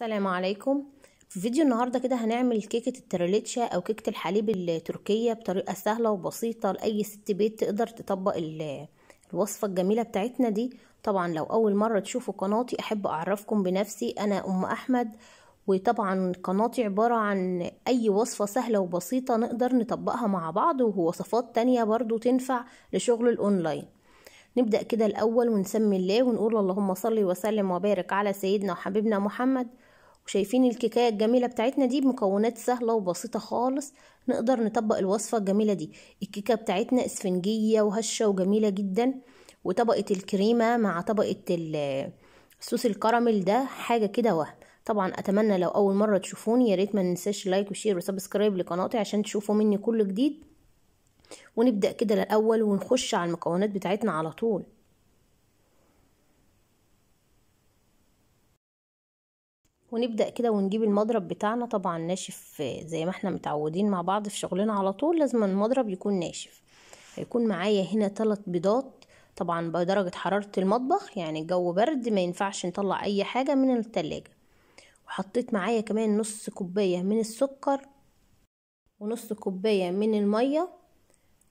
السلام عليكم في فيديو النهاردة كده هنعمل كيكة التراليتشا أو كيكة الحليب التركية بطريقة سهلة وبسيطة لأي ست بيت تقدر تطبق الوصفة الجميلة بتاعتنا دي طبعا لو أول مرة تشوفوا قناتي أحب أعرفكم بنفسي أنا أم أحمد وطبعا قناتي عبارة عن أي وصفة سهلة وبسيطة نقدر نطبقها مع بعض ووصفات تانية برضو تنفع لشغل الأونلاين نبدأ كده الأول ونسمي الله ونقول اللهم صل وسلم وبارك على سيدنا وحبيبنا محمد وشايفين الكيكايه الجميله بتاعتنا دي بمكونات سهله وبسيطه خالص نقدر نطبق الوصفه الجميله دي الكيكه بتاعتنا اسفنجيه وهشه وجميله جدا وطبقه الكريمه مع طبقه الصوص الكراميل ده حاجه كده وهم طبعا اتمنى لو اول مره تشوفوني يا ريت ما ننساش لايك وشير وسبسكرايب لقناتي عشان تشوفوا مني كل جديد ونبدا كده الاول ونخش على المكونات بتاعتنا على طول ونبدأ كده ونجيب المضرب بتاعنا طبعا ناشف آه، زي ما احنا متعودين مع بعض في شغلنا على طول لازم المضرب يكون ناشف هيكون معايا هنا ثلاث بيضات طبعا بدرجة حرارة المطبخ يعني الجو برد ما ينفعش نطلع اي حاجة من التلاجة وحطيت معايا كمان نص كوباية من السكر ونص كوباية من المية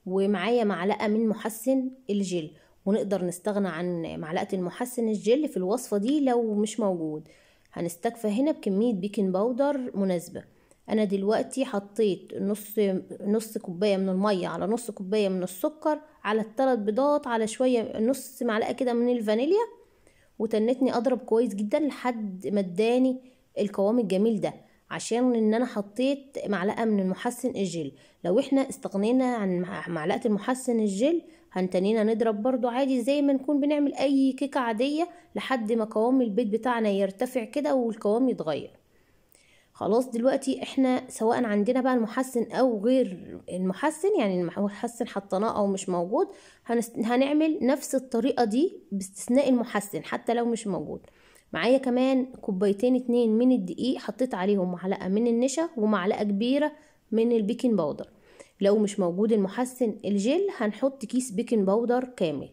ومعايا معلقة من محسن الجل ونقدر نستغنى عن معلقة المحسن الجل في الوصفة دي لو مش موجود هنستكفى هنا بكمية بيكنج باودر مناسبة انا دلوقتي حطيت نص نص كوبايه من الميه على نص كوبايه من السكر على الثلاث بيضات على شويه نص معلقه كده من الفانيليا وتنتني اضرب كويس جدا لحد ما اداني القوام الجميل ده عشان ان انا حطيت معلقه من المحسن الجل لو احنا استغنينا عن معلقه المحسن الجل هنتنينا نضرب برضو عادي زي ما نكون بنعمل اي كيكه عاديه لحد ما قوام البيض بتاعنا يرتفع كده والقوام يتغير خلاص دلوقتي احنا سواء عندنا بقى المحسن او غير المحسن يعني المحسن حطيناه او مش موجود هنعمل نفس الطريقه دي باستثناء المحسن حتى لو مش موجود معايا كمان كوبايتين اتنين من الدقيق حطيت عليهم معلقه من النشا ومعلقه كبيره من البيكنج باودر لو مش موجود المحسن الجل هنحط كيس بيكنج باودر كامل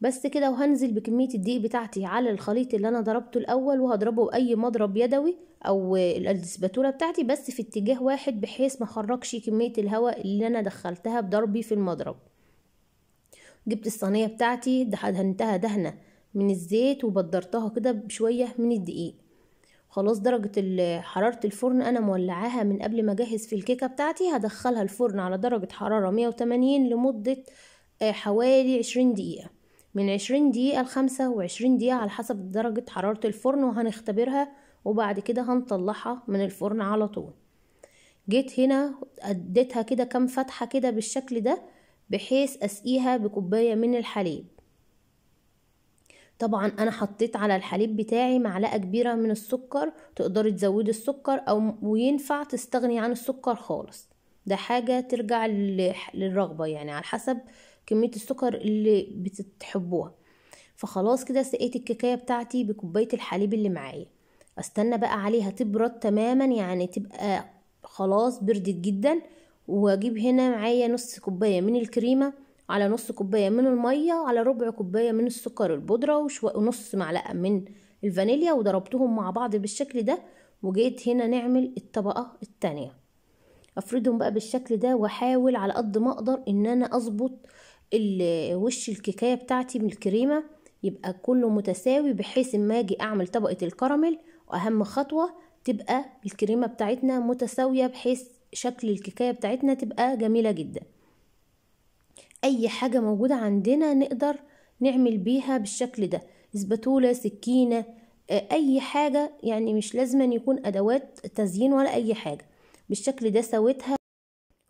بس كده وهنزل بكمية الدقيق بتاعتي على الخليط اللي انا ضربته الاول وهضربه بأي مضرب يدوي او الاسباتولة بتاعتي بس في اتجاه واحد بحيث ما خرجش كمية الهواء اللي انا دخلتها بضربي في المضرب جبت الصينية بتاعتي دهنتها دهنة من الزيت وبدرتها كده بشوية من الدقيق خلاص درجة حرارة الفرن أنا مولعاها من قبل ما أجهز في الكيكة بتاعتي هدخلها الفرن على درجة حرارة 180 لمدة آه، حوالي 20 دقيقة من 20 دقيقة لخمسة وعشرين دقيقة على حسب درجة حرارة الفرن وهنختبرها وبعد كده هنطلعها من الفرن على طول جيت هنا اديتها كده كام فتحة كده بالشكل ده بحيث اسقيها بكوباية من الحليب طبعا انا حطيت على الحليب بتاعي معلقه كبيره من السكر تقدري تزودي السكر او وينفع تستغني عن السكر خالص ده حاجه ترجع للرغبه يعني على حسب كميه السكر اللي بتحبوها فخلاص كده سقيت الكيكه بتاعتي بكوبايه الحليب اللي معايا استنى بقى عليها تبرد تماما يعني تبقى خلاص بردت جدا واجيب هنا معايا نص كوبايه من الكريمه على نص كوباية من المية على ربع كوباية من السكر البودرة ونص معلقة من الفانيليا وضربتهم مع بعض بالشكل ده وجيت هنا نعمل الطبقة التانية افردهم بقى بالشكل ده واحاول على قد ما اقدر ان انا اظبط وش الكيكايه بتاعتي من الكريمه يبقى كله متساوي بحيث اما اجي اعمل طبقه الكراميل واهم خطوه تبقى الكريمه بتاعتنا متساويه بحيث شكل الكيكايه بتاعتنا تبقى جميله جدا اي حاجة موجودة عندنا نقدر نعمل بيها بالشكل ده اسبتولة سكينة آه، اي حاجة يعني مش لازم أن يكون ادوات تزيين ولا اي حاجة بالشكل ده سويتها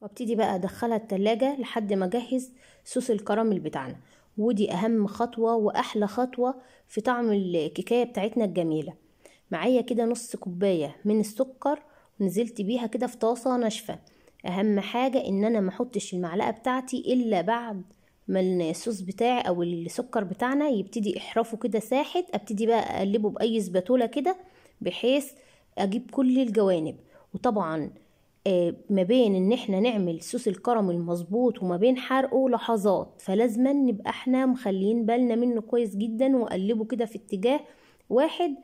وابتدي بقى ادخلها التلاجة لحد ما اجهز صوص الكراميل بتاعنا ودي اهم خطوة واحلى خطوة في طعم الكيكاية بتاعتنا الجميلة معايا كده نص كوباية من السكر ونزلت بيها كده في طاسة ناشفة اهم حاجة ان انا ما احطش المعلقة بتاعتي الا بعد ما الصوص بتاعي او السكر بتاعنا يبتدي احرافه كده ساحت ابتدي بقى اقلبه باي سباتولة كده بحيث اجيب كل الجوانب وطبعا آه، ما بين ان احنا نعمل صوص الكرم المظبوط وما بين حرقه لحظات فلازم نبقى احنا مخليين بالنا منه كويس جدا وقلبه كده في اتجاه واحد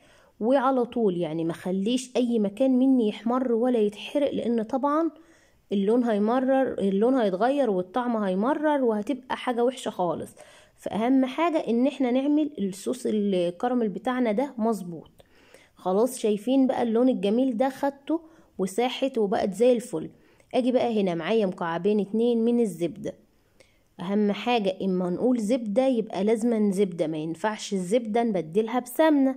وعلى طول يعني ما خليش اي مكان مني يحمر ولا يتحرق لان طبعا اللون هيمرر اللون هيتغير والطعم هيمرر وهتبقى حاجة وحشة خالص فأهم حاجة ان احنا نعمل الصوص الكراميل بتاعنا ده مظبوط خلاص شايفين بقى اللون الجميل ده خدته وساحت وبقت زي الفل اجي بقى هنا معايا مكعبين اتنين من الزبدة اهم حاجة اما نقول زبدة يبقى لازما زبدة ما ينفعش الزبدة نبدلها بسمنة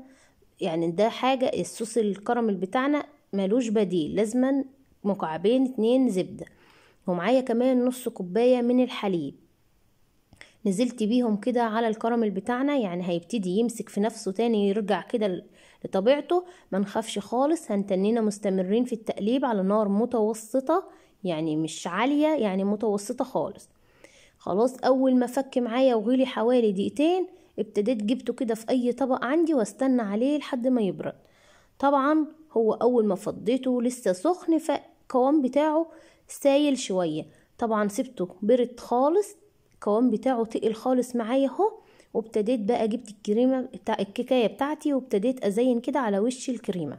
يعني ده حاجة الصوص الكراميل بتاعنا ملوش بديل لازما مكعبين اتنين زبدة ومعايا كمان نص كوباية من الحليب نزلت بيهم كده على الكراميل بتاعنا يعني هيبتدي يمسك في نفسه تاني يرجع كده لطبيعته ما نخافش خالص هنتنينا مستمرين في التقليب على نار متوسطة يعني مش عالية يعني متوسطة خالص خلاص اول ما فك معايا وغلي حوالي دقيقتين ابتديت جبته كده في اي طبق عندي واستنى عليه لحد ما يبرد طبعا هو اول ما فضيته لسه سخن القوام بتاعه سايل شوية طبعا سبته برد خالص القوام بتاعه تقل خالص معايا اهو وابتديت بقى جبت الكريمة بتاع الكيكاية بتاعتي وابتديت ازين كده على وش الكريمة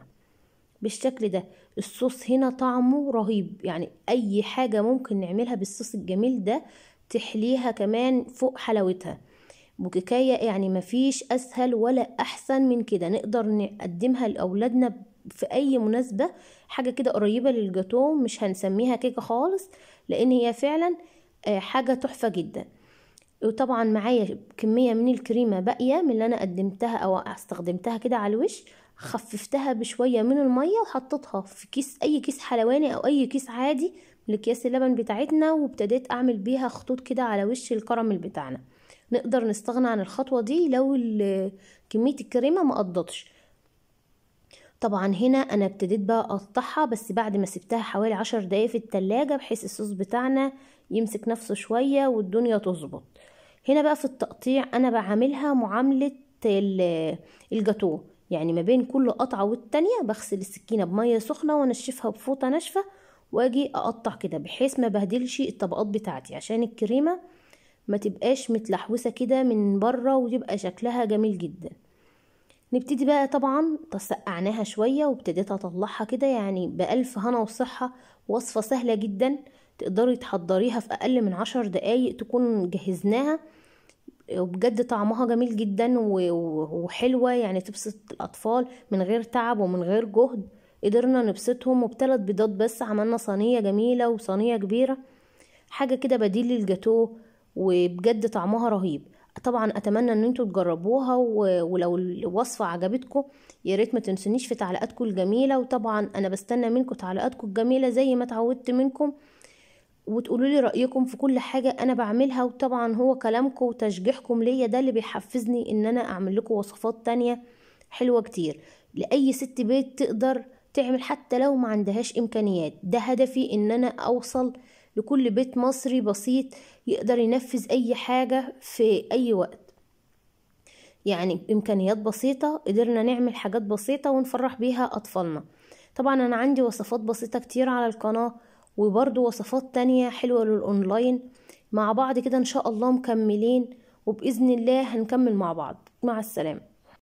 بالشكل ده الصوص هنا طعمه رهيب يعني اي حاجة ممكن نعملها بالصوص الجميل ده تحليها كمان فوق حلاوتها بوكيكاية يعني مفيش اسهل ولا احسن من كده نقدر نقدمها لاولادنا في اي مناسبه حاجه كده قريبه للجاتو مش هنسميها كيكه خالص لان هي فعلا آه، حاجه تحفه جدا وطبعا معايا كميه من الكريمه باقيه من اللي انا قدمتها او استخدمتها كده على الوش خففتها بشويه من الميه وحطيتها في كيس اي كيس حلواني او اي كيس عادي لكياس اللبن بتاعتنا وابتديت اعمل بيها خطوط كده على وش الكراميل بتاعنا نقدر نستغنى عن الخطوه دي لو كميه الكريمه ما قضتش طبعا هنا انا ابتديت بقى اقطعها بس بعد ما سبتها حوالي عشر دقايق في التلاجة بحيث الصوص بتاعنا يمسك نفسه شوية والدنيا تظبط هنا بقى في التقطيع انا بعملها معاملة الجاتوه يعني ما بين كل قطعة والتانية بغسل السكينة بمية سخنة وانشفها بفوطة ناشفة واجي اقطع كده بحيث ما بهدلش الطبقات بتاعتي عشان الكريمة ما تبقاش متلحوسة كده من بره وتبقى شكلها جميل جدا نبتدي بقى طبعا تسقعناها شوية وابتديت اطلعها كده يعني بألف هنا وصحة وصفة سهلة جدا تقدري تحضريها في اقل من عشر دقايق تكون جهزناها وبجد طعمها جميل جدا وحلوة يعني تبسط الأطفال من غير تعب ومن غير جهد قدرنا نبسطهم وبتلت بيضات بس عملنا صينية جميلة وصينية كبيرة حاجة كده بديل للجاتوه وبجد طعمها رهيب طبعا اتمنى ان انتوا تجربوها ولو الوصفه عجبتكم يا ريت ما تنسونيش في تعليقاتكم الجميله وطبعا انا بستنى منكم تعليقاتكم الجميله زي ما اتعودت منكم وتقولوا لي رايكم في كل حاجه انا بعملها وطبعا هو كلامكم وتشجيعكم ليا ده اللي بيحفزني ان انا اعمل لكم وصفات تانية حلوه كتير لاي ست بيت تقدر تعمل حتى لو ما عندهاش امكانيات ده هدفي ان انا اوصل لكل بيت مصري بسيط يقدر ينفذ أي حاجة في أي وقت يعني إمكانيات بسيطة قدرنا نعمل حاجات بسيطة ونفرح بيها أطفالنا طبعا أنا عندي وصفات بسيطة كتير على القناة وبرضو وصفات تانية حلوة للأونلاين مع بعض كده إن شاء الله مكملين وبإذن الله هنكمل مع بعض مع السلامة